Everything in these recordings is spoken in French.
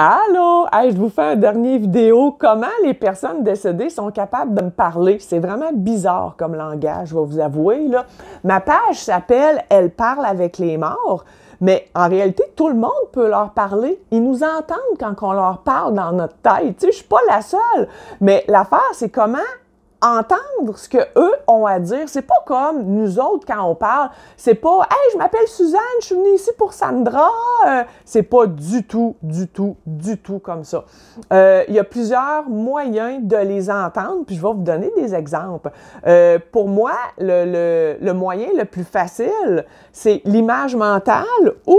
Allô, je vous fais un dernier vidéo. Comment les personnes décédées sont capables de me parler? C'est vraiment bizarre comme langage, je vais vous avouer. Là. Ma page s'appelle Elle parle avec les morts, mais en réalité, tout le monde peut leur parler. Ils nous entendent quand on leur parle dans notre tête. Tu sais, je suis pas la seule, mais l'affaire, c'est comment entendre ce que eux ont à dire. C'est pas comme nous autres quand on parle. C'est pas Hey, je m'appelle Suzanne, je suis venue ici pour Sandra. Euh, c'est pas du tout, du tout, du tout comme ça. Euh, il y a plusieurs moyens de les entendre, puis je vais vous donner des exemples. Euh, pour moi, le, le moyen le plus facile, c'est l'image mentale ou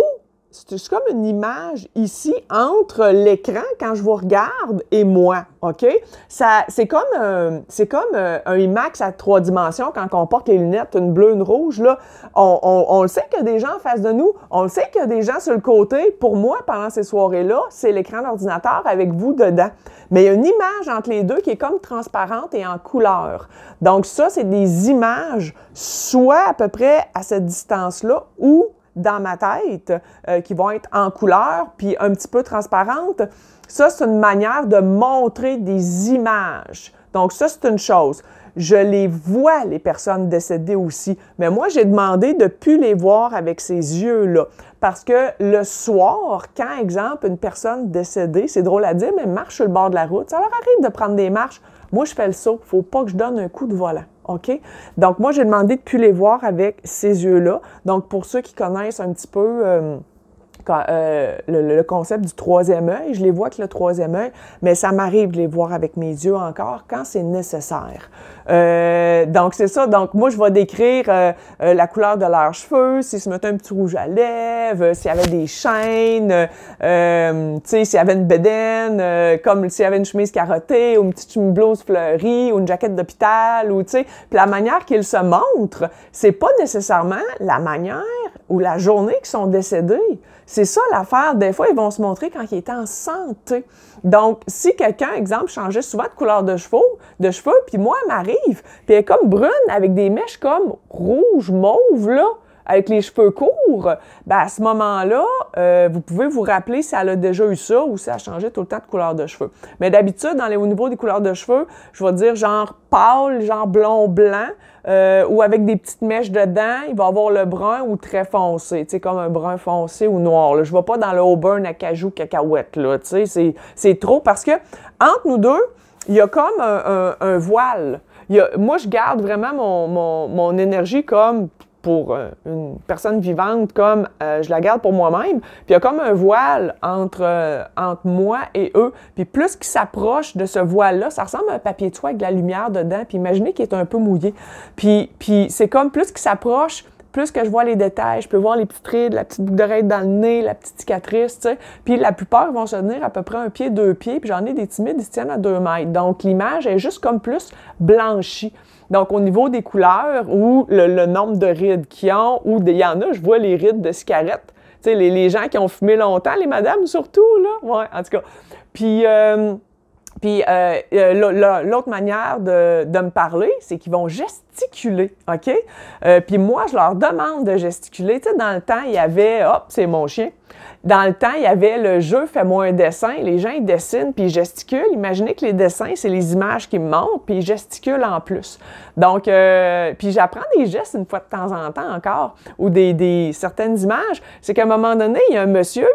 c'est comme une image ici entre l'écran quand je vous regarde et moi, OK? Ça, c'est comme, un, euh, c'est comme euh, un, IMAX à trois dimensions quand on porte les lunettes, une bleue, une rouge, là. On, on le sait qu'il y a des gens en face de nous, on le sait qu'il y a des gens sur le côté. Pour moi, pendant ces soirées-là, c'est l'écran d'ordinateur avec vous dedans. Mais il y a une image entre les deux qui est comme transparente et en couleur. Donc ça, c'est des images soit à peu près à cette distance-là ou dans ma tête, euh, qui vont être en couleur, puis un petit peu transparentes. Ça, c'est une manière de montrer des images. Donc, ça, c'est une chose. Je les vois, les personnes décédées aussi. Mais moi, j'ai demandé de ne plus les voir avec ces yeux-là. Parce que le soir, quand, exemple, une personne décédée, c'est drôle à dire, mais marche sur le bord de la route, ça leur arrive de prendre des marches. Moi, je fais le saut. Il ne faut pas que je donne un coup de volant. OK? Donc, moi, j'ai demandé de plus les voir avec ces yeux-là. Donc, pour ceux qui connaissent un petit peu... Euh, euh, le, concept du troisième œil. Je les vois avec le troisième œil, mais ça m'arrive de les voir avec mes yeux encore quand c'est nécessaire. Euh, donc, c'est ça. Donc, moi, je vais décrire euh, euh, la couleur de leurs cheveux, s'ils se mettaient un petit rouge à lèvres, euh, s'il y avait des chaînes, tu sais, s'il y avait une bedaine, comme s'il y avait une chemise carottée ou une petite blouse fleurie ou une jaquette d'hôpital ou, tu sais. Puis la manière qu'ils se montrent, c'est pas nécessairement la manière ou la journée qu'ils sont décédés. C'est ça l'affaire. Des fois, ils vont se montrer quand ils étaient en santé. Donc, si quelqu'un, exemple, changeait souvent de couleur de cheveux, de cheveux puis moi, elle m'arrive, puis elle est comme brune avec des mèches comme rouge, mauve, là, avec les cheveux courts, ben à ce moment-là, euh, vous pouvez vous rappeler si elle a déjà eu ça ou si elle a changé tout le temps de couleur de cheveux. Mais d'habitude, dans les, au niveau des couleurs de cheveux, je vais dire genre pâle, genre blond blanc, euh, ou avec des petites mèches dedans, il va avoir le brun ou très foncé, tu sais, comme un brun foncé ou noir. Je ne vais pas dans le auburn à cajou cacahuète, là, tu sais, c'est trop parce que entre nous deux, il y a comme un, voile. moi, je garde vraiment mon, mon, mon énergie comme pour euh, une personne vivante comme euh, je la garde pour moi-même. Puis il y a comme un voile entre, euh, entre moi et eux. Puis plus qu'ils s'approchent de ce voile-là, ça ressemble à un papier de soie avec de la lumière dedans. Puis imaginez qu'il est un peu mouillé. Puis, puis c'est comme plus qu'ils s'approche plus que je vois les détails, je peux voir les petites rides, la petite boucle d'oreille dans le nez, la petite cicatrice, tu sais. Puis la plupart vont se tenir à peu près un pied, deux pieds, puis j'en ai des timides, ils tiennent à deux mètres. Donc l'image est juste comme plus blanchie. Donc au niveau des couleurs ou le, nombre de rides qu'ils ont, ou il y en a, je vois les rides de cigarette. Tu sais, les, les gens qui ont fumé longtemps, les madames surtout, là. Ouais, en tout cas. Puis. Euh, puis euh, euh l'autre manière de, me parler, c'est qu'ils vont gesticuler, OK? Euh, puis moi, je leur demande de gesticuler. Tu sais, dans le temps, il y avait, hop, c'est mon chien. Dans le temps, il y avait le jeu Fais-moi un dessin. Les gens, ils dessinent puis ils gesticulent. Imaginez que les dessins, c'est les images qui me montrent puis ils gesticulent en plus. Donc, euh, puis j'apprends des gestes une fois de temps en temps encore ou des, des certaines images. C'est qu'à un moment donné, il y a un monsieur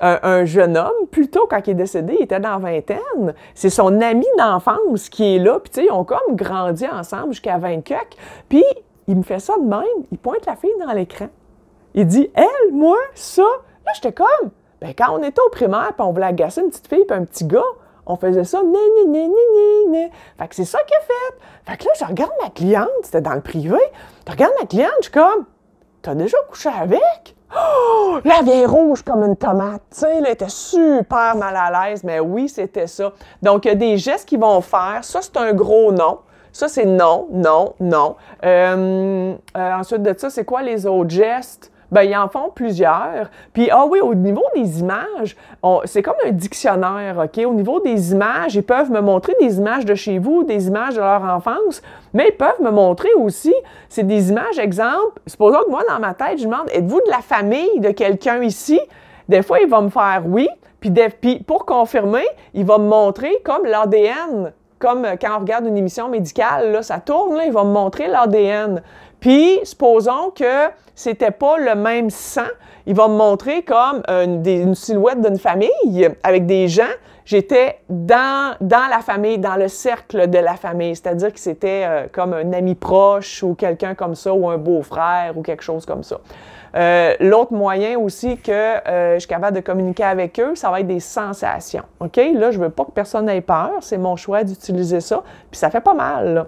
un, jeune homme, plutôt quand il est décédé, il était dans la vingtaine. C'est son ami d'enfance qui est là. Puis, tu sais, ils ont comme grandi ensemble jusqu'à 24. Puis, il me fait ça de même. Il pointe la fille dans l'écran. Il dit, elle, moi, ça. Là, j'étais comme, ben, quand on était au primaire, puis on voulait agacer une petite fille, puis un petit gars, on faisait ça, ni ni ni. Fait que c'est ça qu'il a fait. Fait que là, je regarde ma cliente, c'était dans le privé, je regarde ma cliente, je suis comme, t'as déjà couché avec? Oh, la vieille rouge comme une tomate. Tu sais, elle était super mal à l'aise, mais oui, c'était ça. Donc, il y a des gestes qu'ils vont faire. Ça, c'est un gros non. Ça, c'est non, non, non. Euh, euh, ensuite de ça, c'est quoi les autres gestes? ben ils en font plusieurs. Puis ah oui, au niveau des images, c'est comme un dictionnaire, OK? Au niveau des images, ils peuvent me montrer des images de chez vous, des images de leur enfance, mais ils peuvent me montrer aussi, c'est des images, exemple, supposons que moi, dans ma tête, je demande, êtes-vous de la famille de quelqu'un ici? Des fois, il va me faire oui, puis, pour confirmer, il va me montrer comme l'ADN comme euh, quand on regarde une émission médicale, là, ça tourne, il va me montrer l'ADN. Puis, supposons que c'était pas le même sang, il va me montrer comme euh, une silhouette d'une famille avec des gens j'étais dans, la famille, dans le cercle de la famille. C'est-à-dire que c'était euh, comme un ami proche ou quelqu'un comme ça, ou un beau-frère ou quelque chose comme ça. Euh, l'autre moyen aussi que euh, je suis capable de communiquer avec eux, ça va être des sensations. OK? Là, je veux pas que personne ait peur. C'est mon choix d'utiliser ça. Puis ça fait pas mal, là.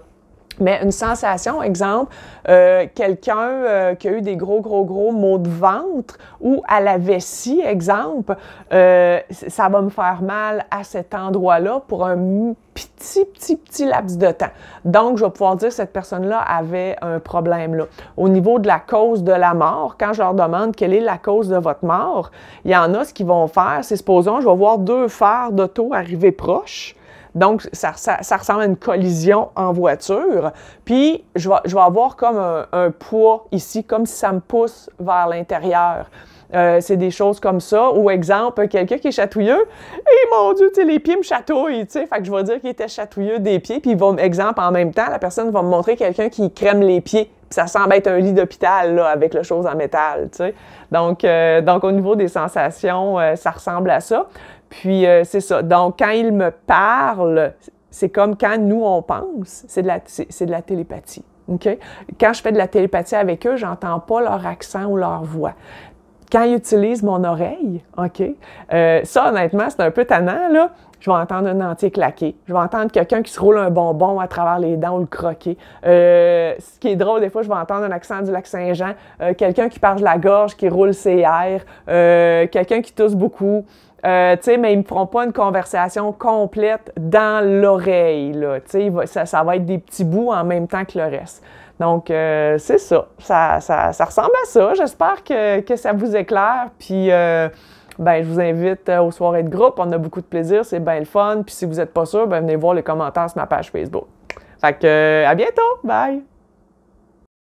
Mais une sensation, exemple, euh, quelqu'un euh, qui a eu des gros, gros, gros maux de ventre ou à la vessie, exemple, euh, ça va me faire mal à cet endroit-là pour un petit, petit, petit laps de temps. Donc, je vais pouvoir dire que cette personne-là avait un problème là. Au niveau de la cause de la mort, quand je leur demande quelle est la cause de votre mort, il y en a ce qu'ils vont faire, c'est supposons, je vais voir deux phares d'auto arriver proches donc, ça, ressemble à une collision en voiture. Puis, je vais, avoir comme un, poids ici, comme si ça me pousse vers l'intérieur. Euh, c'est des choses comme ça. Ou exemple, quelqu'un qui est chatouilleux, et eh, mon Dieu, les pieds me chatouillent, tu sais. Fait que je vais dire qu'il était chatouilleux des pieds, puis exemple, en même temps, la personne va me montrer quelqu'un qui crème les pieds. Puis ça semble être un lit d'hôpital, là, avec le chose en métal, tu sais. Donc, euh, donc, au niveau des sensations, euh, ça ressemble à ça. Puis euh, c'est ça. Donc quand ils me parlent, c'est comme quand nous on pense, c'est de la, c'est de la télépathie. Ok. Quand je fais de la télépathie avec eux, j'entends pas leur accent ou leur voix quand ils utilisent mon oreille, OK? Euh, ça, honnêtement, c'est un peu tannant, là. Je vais entendre un entier claquer. Je vais entendre quelqu'un qui se roule un bonbon à travers les dents ou le croquer. Euh, ce qui est drôle, des fois, je vais entendre un accent du lac Saint-Jean, quelqu'un qui parle la gorge, qui roule ses airs, quelqu'un qui tousse beaucoup. Euh, tu mais ils me feront pas une conversation complète dans l'oreille, Tu sais, ça, va être des petits bouts en même temps que le reste. Donc, euh, c'est ça. ça. ressemble à ça. J'espère que, ça vous éclaire. Puis, euh, ben, je vous invite aux soirées de groupe. On a beaucoup de plaisir. C'est bien le fun. Puis, si vous n'êtes pas sûr, ben, venez voir les commentaires sur ma page Facebook. Fait à bientôt. Bye!